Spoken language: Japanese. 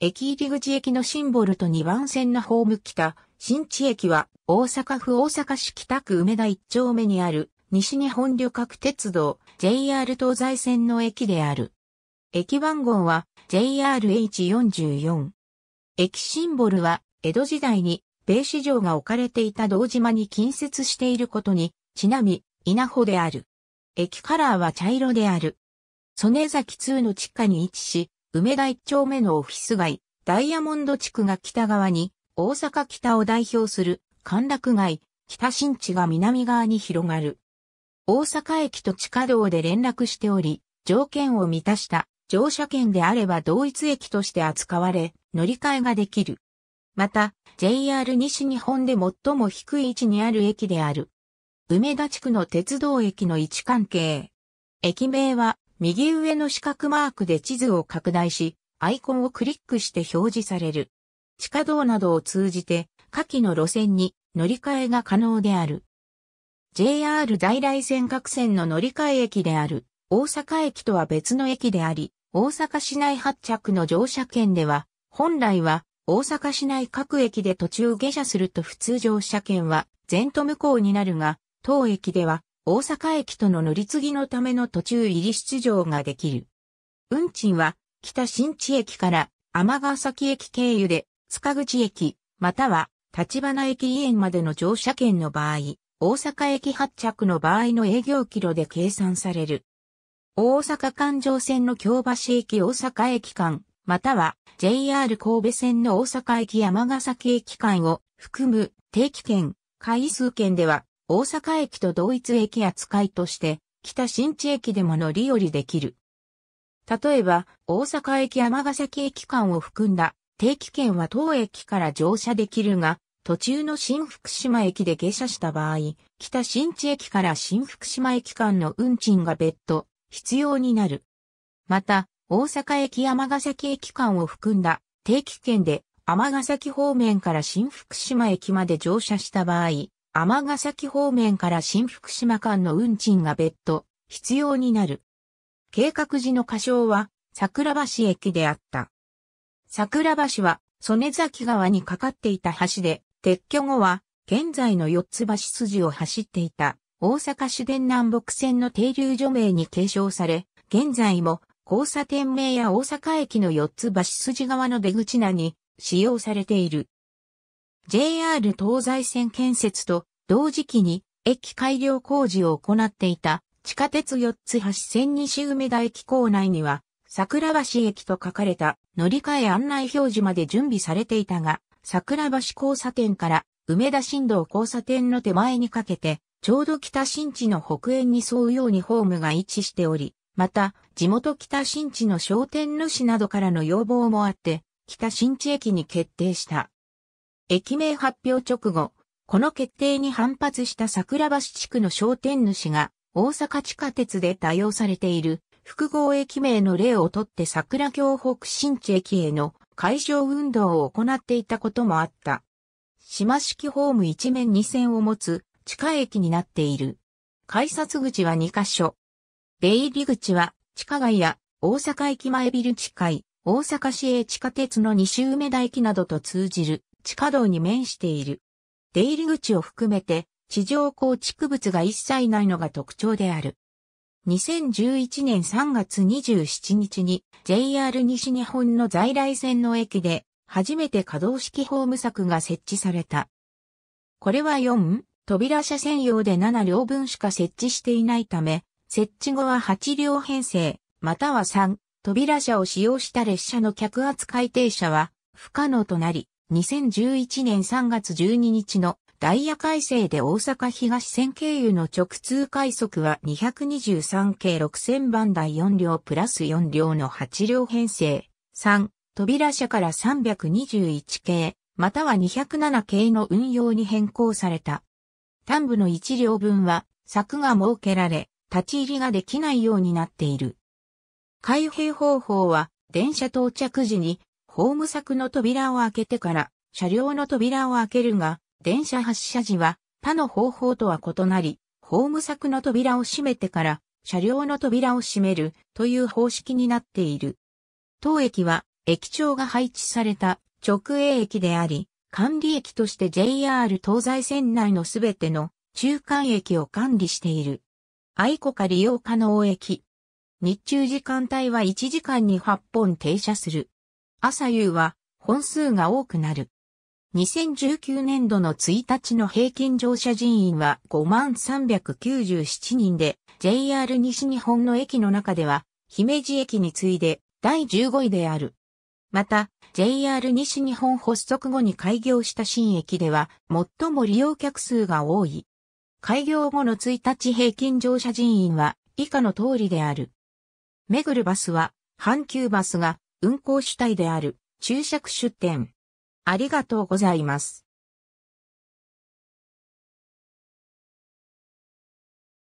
駅入口駅のシンボルと2番線のホーム北、新地駅は大阪府大阪市北区梅田1丁目にある西日本旅客鉄道 JR 東西線の駅である。駅番号は JRH44。駅シンボルは江戸時代に米市場が置かれていた道島に近接していることにちなみ稲穂である。駅カラーは茶色である。曽根崎2の地下に位置し、梅田一丁目のオフィス街、ダイヤモンド地区が北側に、大阪北を代表する歓楽街、北新地が南側に広がる。大阪駅と地下道で連絡しており、条件を満たした乗車券であれば同一駅として扱われ、乗り換えができる。また、JR 西日本で最も低い位置にある駅である。梅田地区の鉄道駅の位置関係。駅名は右上の四角マークで地図を拡大し、アイコンをクリックして表示される。地下道などを通じて、下記の路線に乗り換えが可能である。JR 在来線各線の乗り換え駅である、大阪駅とは別の駅であり、大阪市内発着の乗車券では、本来は大阪市内各駅で途中下車すると普通乗車券は全都無効になるが、当駅では大阪駅との乗り継ぎのための途中入り出場ができる。運賃は、北新地駅から天ヶ崎駅経由で、塚口駅、または、立花駅園までの乗車券の場合、大阪駅発着の場合の営業キロで計算される。大阪環状線の京橋駅大阪駅間、または JR 神戸線の大阪駅山ヶ崎駅間を含む定期券、回数券では大阪駅と同一駅扱いとして、北新地駅でも乗り降りできる。例えば、大阪駅尼崎駅間を含んだ定期券は当駅から乗車できるが、途中の新福島駅で下車した場合、北新地駅から新福島駅間の運賃が別途必要になる。また、大阪駅尼崎駅間を含んだ定期券で尼崎方面から新福島駅まで乗車した場合、天ヶ崎方面から新福島間の運賃が別途必要になる。計画時の仮称は桜橋駅であった。桜橋は曽根崎川にかかっていた橋で、撤去後は現在の四つ橋筋を走っていた大阪市電南北線の停留所名に継承され、現在も交差点名や大阪駅の四つ橋筋側の出口名に使用されている。JR 東西線建設と同時期に駅改良工事を行っていた地下鉄四つ橋線西梅田駅構内には桜橋駅と書かれた乗り換え案内表示まで準備されていたが、桜橋交差点から梅田新道交差点の手前にかけて、ちょうど北新地の北縁に沿うようにホームが位置しており、また、地元北新地の商店主などからの要望もあって、北新地駅に決定した。駅名発表直後、この決定に反発した桜橋地区の商店主が、大阪地下鉄で多用されている複合駅名の例をとって桜京北新地駅への会場運動を行っていたこともあった。島式ホーム一面二線を持つ地下駅になっている。改札口は2カ所。出入り口は地下街や大阪駅前ビル地下、大阪市営地下鉄の西梅田駅などと通じる。地下道に面している。出入り口を含めて地上構築物が一切ないのが特徴である。2011年3月27日に JR 西日本の在来線の駅で初めて可動式ホーム柵が設置された。これは4扉車専用で7両分しか設置していないため、設置後は8両編成、または3扉車を使用した列車の客扱い停車は不可能となり、2011年3月12日のダイヤ改正で大阪東線経由の直通快速は223系6000番台4両プラス4両の8両編成。3、扉車から321系、または207系の運用に変更された。端部の1両分は柵が設けられ、立ち入りができないようになっている。開閉方法は電車到着時にホーム柵の扉を開けてから車両の扉を開けるが、電車発車時は他の方法とは異なり、ホーム柵の扉を閉めてから車両の扉を閉めるという方式になっている。当駅は駅長が配置された直営駅であり、管理駅として JR 東西線内のすべての中間駅を管理している。愛子か利用可能駅。日中時間帯は1時間に8本停車する。朝夕は本数が多くなる。2019年度の1日の平均乗車人員は5397人で、JR 西日本の駅の中では、姫路駅に次いで第15位である。また、JR 西日本発足後に開業した新駅では、最も利用客数が多い。開業後の1日平均乗車人員は、以下の通りである。めぐるバスは、阪急バスが運行主体である注釈出店。ありがとうございます。